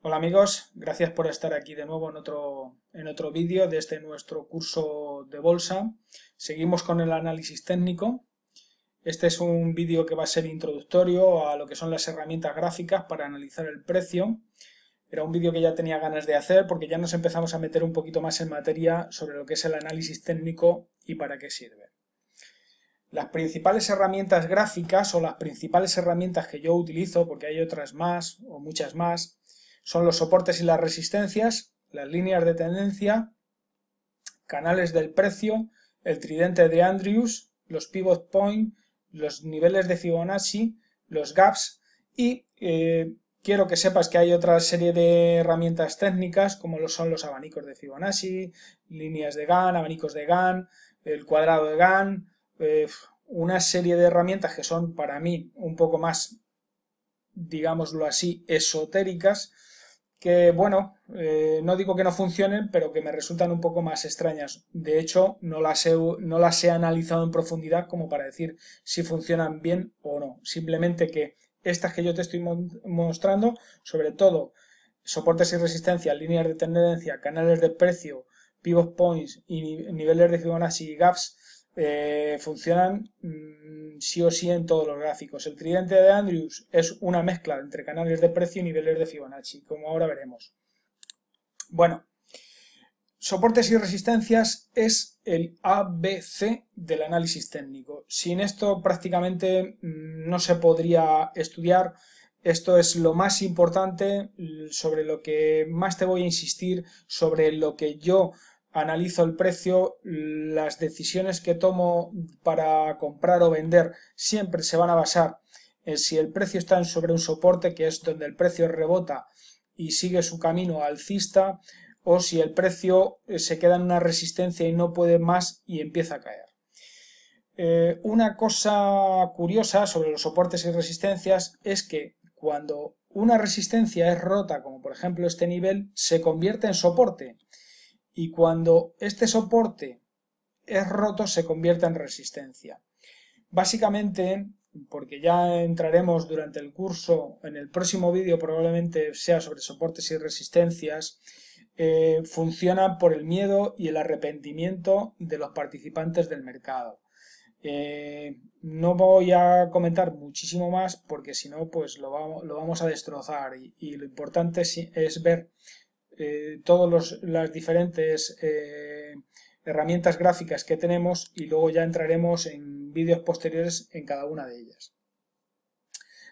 Hola amigos, gracias por estar aquí de nuevo en otro, en otro vídeo de este nuestro curso de bolsa. Seguimos con el análisis técnico. Este es un vídeo que va a ser introductorio a lo que son las herramientas gráficas para analizar el precio. Era un vídeo que ya tenía ganas de hacer porque ya nos empezamos a meter un poquito más en materia sobre lo que es el análisis técnico y para qué sirve. Las principales herramientas gráficas o las principales herramientas que yo utilizo, porque hay otras más o muchas más, son los soportes y las resistencias, las líneas de tendencia, canales del precio, el tridente de Andrews, los pivot point, los niveles de Fibonacci, los gaps y eh, quiero que sepas que hay otra serie de herramientas técnicas como lo son los abanicos de Fibonacci, líneas de GAN, abanicos de GAN, el cuadrado de GAN, eh, una serie de herramientas que son para mí un poco más, digámoslo así, esotéricas que, bueno, eh, no digo que no funcionen, pero que me resultan un poco más extrañas. De hecho, no las, he, no las he analizado en profundidad como para decir si funcionan bien o no. Simplemente que estas que yo te estoy mostrando, sobre todo soportes y resistencias, líneas de tendencia, canales de precio, pivot points y niveles de Fibonacci y gaps eh, funcionan mm, sí o sí en todos los gráficos. El tridente de Andrews es una mezcla entre canales de precio y niveles de Fibonacci, como ahora veremos. Bueno, soportes y resistencias es el ABC del análisis técnico. Sin esto prácticamente mm, no se podría estudiar. Esto es lo más importante sobre lo que más te voy a insistir, sobre lo que yo analizo el precio, las decisiones que tomo para comprar o vender siempre se van a basar en si el precio está sobre un soporte, que es donde el precio rebota y sigue su camino alcista, o si el precio eh, se queda en una resistencia y no puede más y empieza a caer. Eh, una cosa curiosa sobre los soportes y resistencias es que cuando una resistencia es rota, como por ejemplo este nivel, se convierte en soporte y cuando este soporte es roto se convierte en resistencia. Básicamente, porque ya entraremos durante el curso, en el próximo vídeo probablemente sea sobre soportes y resistencias, eh, funciona por el miedo y el arrepentimiento de los participantes del mercado. Eh, no voy a comentar muchísimo más porque si no, pues lo, vamos a destrozar y, lo importante es ver eh, todas las diferentes eh, herramientas gráficas que tenemos y luego ya entraremos en vídeos posteriores en cada una de ellas.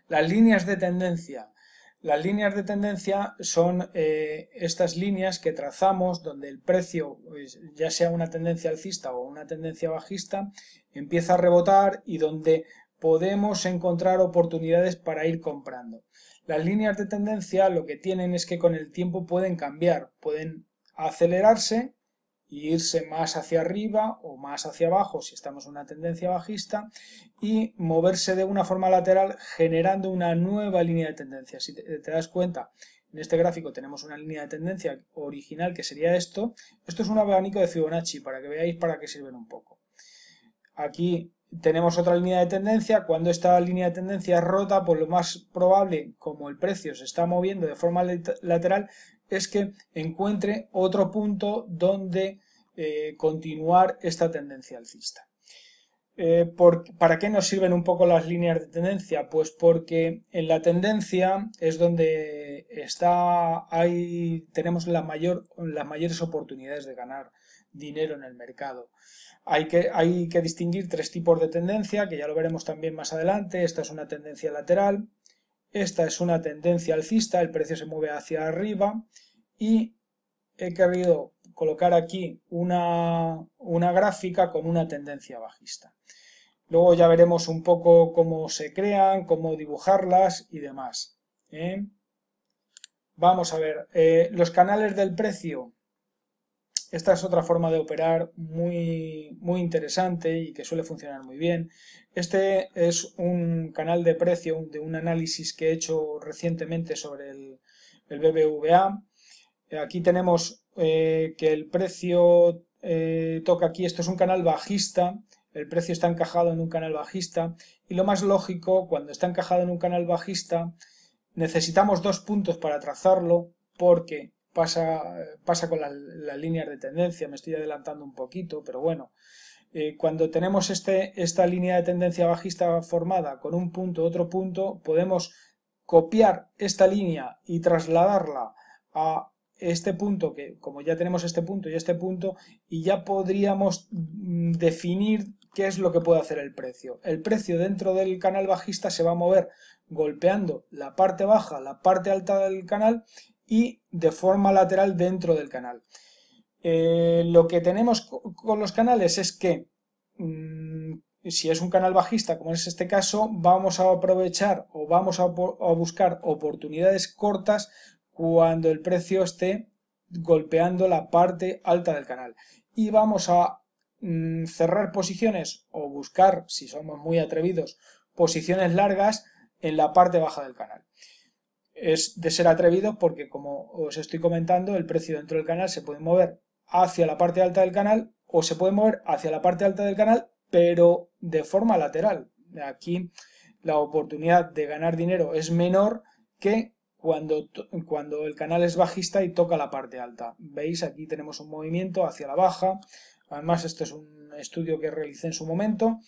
Las líneas de tendencia. Las líneas de tendencia son eh, estas líneas que trazamos donde el precio, pues, ya sea una tendencia alcista o una tendencia bajista, empieza a rebotar y donde podemos encontrar oportunidades para ir comprando. Las líneas de tendencia lo que tienen es que con el tiempo pueden cambiar, pueden acelerarse e irse más hacia arriba o más hacia abajo si estamos en una tendencia bajista y moverse de una forma lateral generando una nueva línea de tendencia. Si te, das cuenta, en este gráfico tenemos una línea de tendencia original que sería esto. Esto es un abanico de Fibonacci para que veáis para qué sirven un poco. Aquí tenemos otra línea de tendencia, cuando esta línea de tendencia es rota, pues lo más probable, como el precio se está moviendo de forma lateral, es que encuentre otro punto donde eh, continuar esta tendencia alcista. Eh, ¿Para qué nos sirven un poco las líneas de tendencia? Pues porque en la tendencia es donde está, hay, tenemos mayor, las mayores oportunidades de ganar dinero en el mercado. Hay que, hay que distinguir tres tipos de tendencia, que ya lo veremos también más adelante. Esta es una tendencia lateral, esta es una tendencia alcista, el precio se mueve hacia arriba y he querido colocar aquí una, gráfica con una tendencia bajista. Luego ya veremos un poco cómo se crean, cómo dibujarlas y demás. ¿eh? Vamos a ver, eh, los canales del precio. Esta es otra forma de operar muy, muy interesante y que suele funcionar muy bien. Este es un canal de precio de un análisis que he hecho recientemente sobre el, el BBVA. Eh, aquí tenemos eh, que el precio eh, toca aquí, esto es un canal bajista, el precio está encajado en un canal bajista y lo más lógico, cuando está encajado en un canal bajista, necesitamos dos puntos para trazarlo porque pasa, pasa con las la líneas de tendencia, me estoy adelantando un poquito, pero bueno, cuando tenemos este, esta línea de tendencia bajista formada con un punto, otro punto, podemos copiar esta línea y trasladarla a este punto, que como ya tenemos este punto y este punto, y ya podríamos mm, definir qué es lo que puede hacer el precio. El precio dentro del canal bajista se va a mover golpeando la parte baja, la parte alta del canal y de forma lateral dentro del canal. Eh, lo que tenemos con los canales es que mm, si es un canal bajista, como es este caso, vamos a aprovechar o vamos a buscar oportunidades cortas cuando el precio esté golpeando la parte alta del canal. Y vamos a mm, cerrar posiciones o buscar, si somos muy atrevidos, posiciones largas en la parte baja del canal. Es de ser atrevido porque, como os estoy comentando, el precio dentro del canal se puede mover hacia la parte alta del canal o se puede mover hacia la parte alta del canal, pero de forma lateral. Aquí la oportunidad de ganar dinero es menor que cuando, cuando el canal es bajista y toca la parte alta. Veis, aquí tenemos un movimiento hacia la baja. Además, este es un estudio que realicé en su momento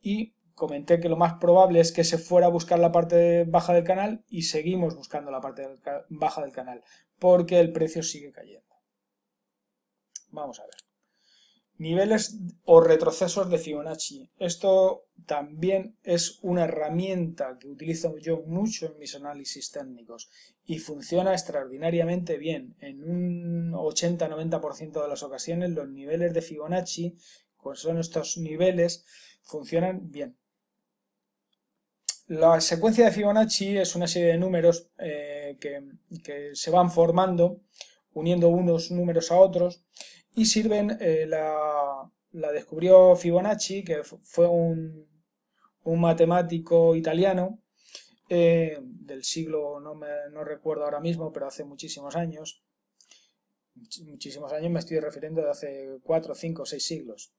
y comenté que lo más probable es que se fuera a buscar la parte baja del canal y seguimos buscando la parte baja del canal porque el precio sigue cayendo. Vamos a ver. Niveles o retrocesos de Fibonacci. Esto también es una herramienta que utilizo yo mucho en mis análisis técnicos y funciona extraordinariamente bien. En un 80-90% de las ocasiones los niveles de Fibonacci, pues son estos niveles, funcionan bien. La secuencia de Fibonacci es una serie de números eh, que se van formando uniendo unos números a otros y sirven, eh, la, descubrió Fibonacci, que fue un, matemático italiano eh, del siglo, no, recuerdo ahora mismo, pero hace muchísimos años. Muchísimos años me estoy refiriendo de hace 4, 5, 6 siglos.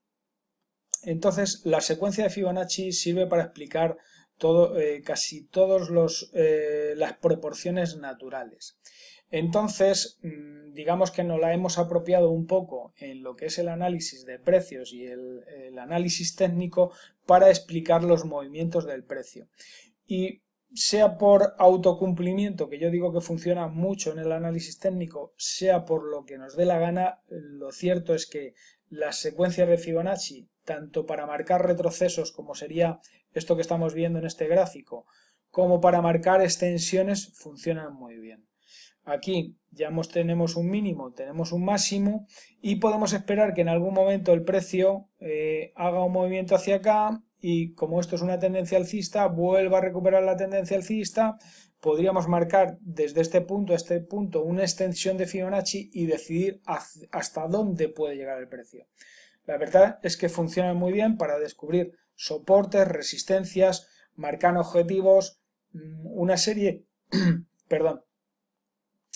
Entonces, la secuencia de Fibonacci sirve para explicar todo, eh, casi todas las proporciones naturales. Entonces, mm, digamos que nos la hemos apropiado un poco en lo que es el análisis de precios y el, análisis técnico para explicar los movimientos del precio. Y sea por autocumplimiento, que yo digo que funciona mucho en el análisis técnico, sea por lo que nos dé la gana, lo cierto es que las secuencias de Fibonacci, tanto para marcar retrocesos como sería esto que estamos viendo en este gráfico, como para marcar extensiones, funcionan muy bien. Aquí ya tenemos un mínimo, tenemos un máximo y podemos esperar que en algún momento el precio eh, haga un movimiento hacia acá y como esto es una tendencia alcista, vuelva a recuperar la tendencia alcista, podríamos marcar desde este punto a este punto una extensión de Fibonacci y decidir hasta dónde puede llegar el precio. La verdad es que funciona muy bien para descubrir soportes, resistencias, marcar objetivos, mm, una serie, perdón,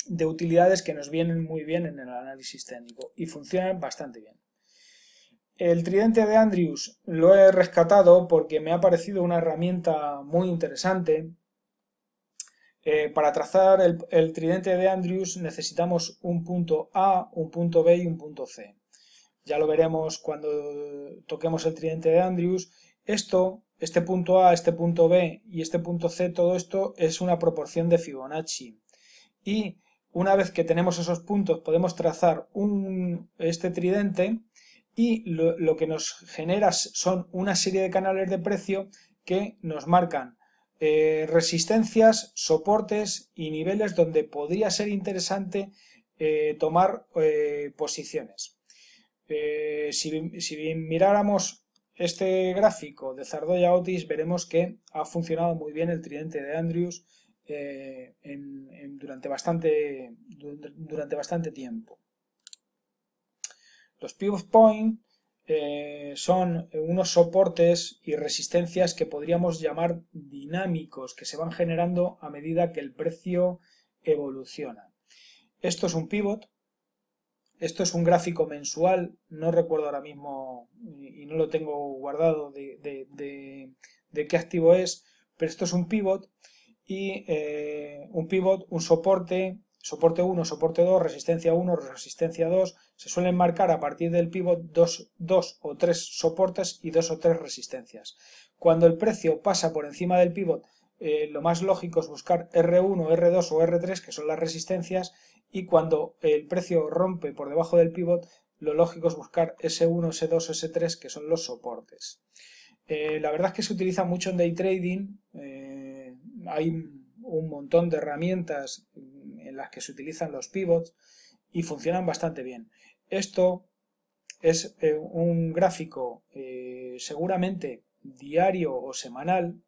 de utilidades que nos vienen muy bien en el análisis técnico y funcionan bastante bien. El tridente de Andrews lo he rescatado porque me ha parecido una herramienta muy interesante. Eh, para trazar el, el, tridente de Andrews necesitamos un punto A, un punto B y un punto C. Ya lo veremos cuando toquemos el tridente de Andrews. Esto, este punto A, este punto B y este punto C, todo esto es una proporción de Fibonacci y una vez que tenemos esos puntos podemos trazar un, este tridente y lo, que nos genera son una serie de canales de precio que nos marcan eh, resistencias, soportes y niveles donde podría ser interesante eh, tomar eh, posiciones. Si, si, miráramos este gráfico de Zardoya Otis, veremos que ha funcionado muy bien el tridente de Andrews eh, durante, bastante, durante bastante tiempo. Los pivot point eh, son unos soportes y resistencias que podríamos llamar dinámicos, que se van generando a medida que el precio evoluciona. Esto es un pivot, esto es un gráfico mensual, no recuerdo ahora mismo y no lo tengo guardado de, de qué activo es, pero esto es un pivot y eh, un pivot, un soporte, soporte 1, soporte 2, resistencia 1, resistencia 2. Se suelen marcar a partir del pivot 2, o 3 soportes y 2 o 3 resistencias. Cuando el precio pasa por encima del pivot, eh, lo más lógico es buscar R1, R2 o R3, que son las resistencias, y cuando el precio rompe por debajo del pivot, lo lógico es buscar S1, S2, S3, que son los soportes. Eh, la verdad es que se utiliza mucho en day trading, hay un montón de herramientas en las que se utilizan los pivots y funcionan bastante bien. Esto es eh, un gráfico eh, seguramente diario o semanal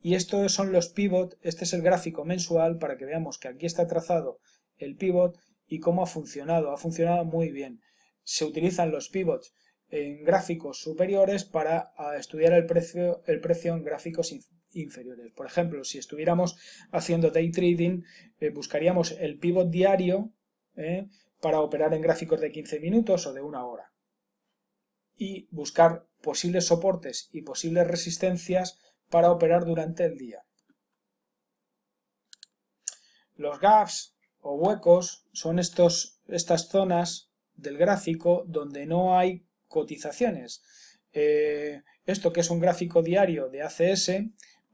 y estos son los pivots, este es el gráfico mensual para que veamos que aquí está trazado el pivot y cómo ha funcionado, ha funcionado muy bien. Se utilizan los pivots en gráficos superiores para ah, estudiar el precio, el precio en gráficos inferiores. Por ejemplo, si estuviéramos haciendo day trading, eh, buscaríamos el pivot diario eh, para operar en gráficos de 15 minutos o de una hora y buscar posibles soportes y posibles resistencias para operar durante el día. Los gaps o huecos son estos, estas zonas del gráfico donde no hay cotizaciones. Eh, esto que es un gráfico diario de ACS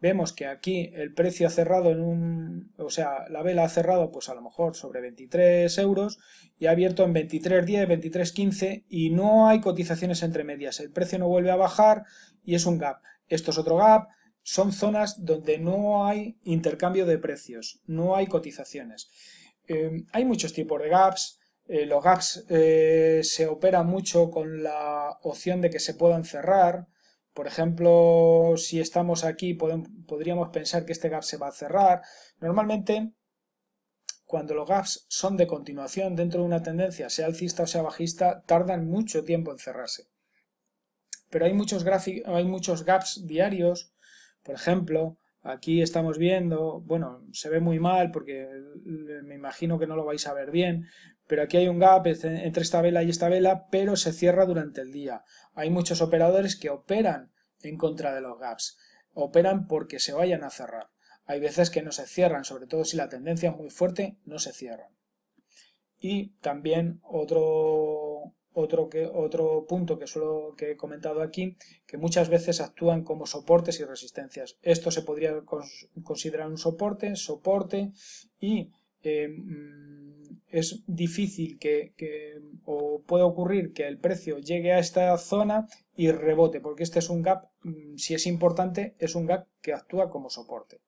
Vemos que aquí el precio ha cerrado en un, o sea, la vela ha cerrado pues a lo mejor sobre 23 euros y ha abierto en 23.10, 23.15 y no hay cotizaciones entre medias. El precio no vuelve a bajar y es un gap. Esto es otro gap, son zonas donde no hay intercambio de precios, no hay cotizaciones. Eh, hay muchos tipos de gaps. Eh, los gaps eh, se operan mucho con la opción de que se puedan cerrar. Por ejemplo, si estamos aquí podríamos pensar que este gap se va a cerrar. Normalmente, cuando los gaps son de continuación dentro de una tendencia, sea alcista o sea bajista, tardan mucho tiempo en cerrarse. Pero hay muchos gaps diarios, por ejemplo, aquí estamos viendo, bueno, se ve muy mal porque me imagino que no lo vais a ver bien, pero aquí hay un gap entre esta vela y esta vela, pero se cierra durante el día. Hay muchos operadores que operan en contra de los gaps, operan porque se vayan a cerrar. Hay veces que no se cierran, sobre todo si la tendencia es muy fuerte, no se cierran. Y también otro, otro, que, otro punto que, suelo, que he comentado aquí, que muchas veces actúan como soportes y resistencias. Esto se podría considerar un soporte, soporte y... Eh, mm, es difícil que, o puede ocurrir que el precio llegue a esta zona y rebote, porque este es un gap, mm, si es importante, es un gap que actúa como soporte.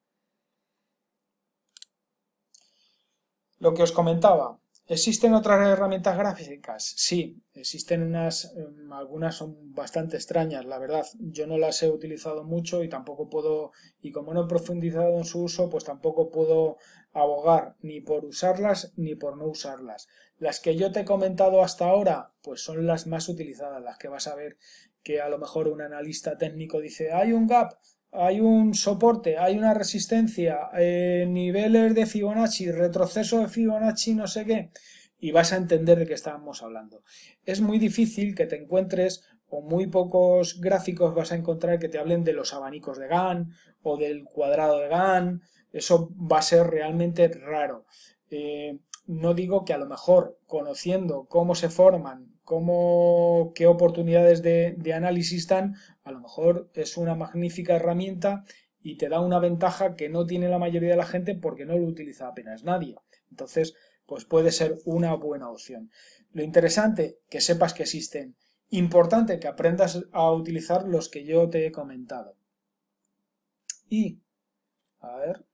Lo que os comentaba, ¿Existen otras herramientas gráficas? Sí, existen unas, em, algunas son bastante extrañas, la verdad. Yo no las he utilizado mucho y tampoco puedo, y como no he profundizado en su uso, pues tampoco puedo abogar ni por usarlas ni por no usarlas. Las que yo te he comentado hasta ahora, pues son las más utilizadas, las que vas a ver que a lo mejor un analista técnico dice, hay un gap, hay un soporte, hay una resistencia, eh, niveles de Fibonacci, retroceso de Fibonacci, no sé qué, y vas a entender de qué estábamos hablando. Es muy difícil que te encuentres o muy pocos gráficos vas a encontrar que te hablen de los abanicos de GAN o del cuadrado de GAN, eso va a ser realmente raro. Eh, no digo que a lo mejor conociendo cómo se forman cómo, qué oportunidades de, análisis están, a lo mejor es una magnífica herramienta y te da una ventaja que no tiene la mayoría de la gente porque no lo utiliza apenas nadie. Entonces, pues puede ser una buena opción. Lo interesante, que sepas que existen. Importante que aprendas a utilizar los que yo te he comentado. Y, a ver,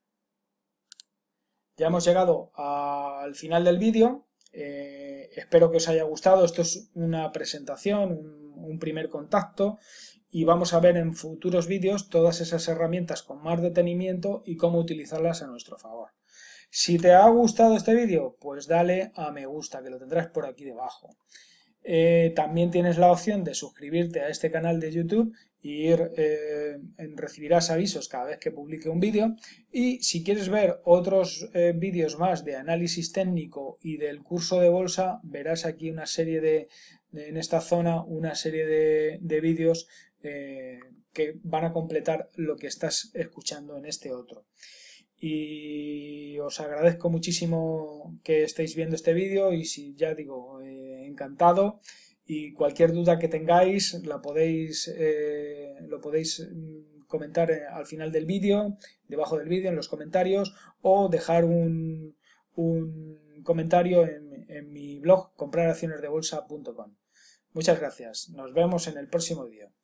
ya hemos llegado al final del vídeo. Eh, espero que os haya gustado. Esto es una presentación, un, primer contacto y vamos a ver en futuros vídeos todas esas herramientas con más detenimiento y cómo utilizarlas a nuestro favor. Si te ha gustado este vídeo, pues dale a me gusta, que lo tendrás por aquí debajo. Eh, también tienes la opción de suscribirte a este canal de YouTube y eh, recibirás avisos cada vez que publique un vídeo. Y si quieres ver otros eh, vídeos más de análisis técnico y del curso de bolsa, verás aquí una serie de, en esta zona, una serie de vídeos que van a completar lo que estás escuchando en este otro y os agradezco muchísimo que estéis viendo este vídeo y si ya digo, eh, encantado y cualquier duda que tengáis la podéis, eh, lo podéis mm, comentar eh, al final del vídeo, debajo del vídeo, en los comentarios o dejar un, comentario en, en mi blog compraraccionesdebolsa.com. Muchas gracias. Nos vemos en el próximo vídeo.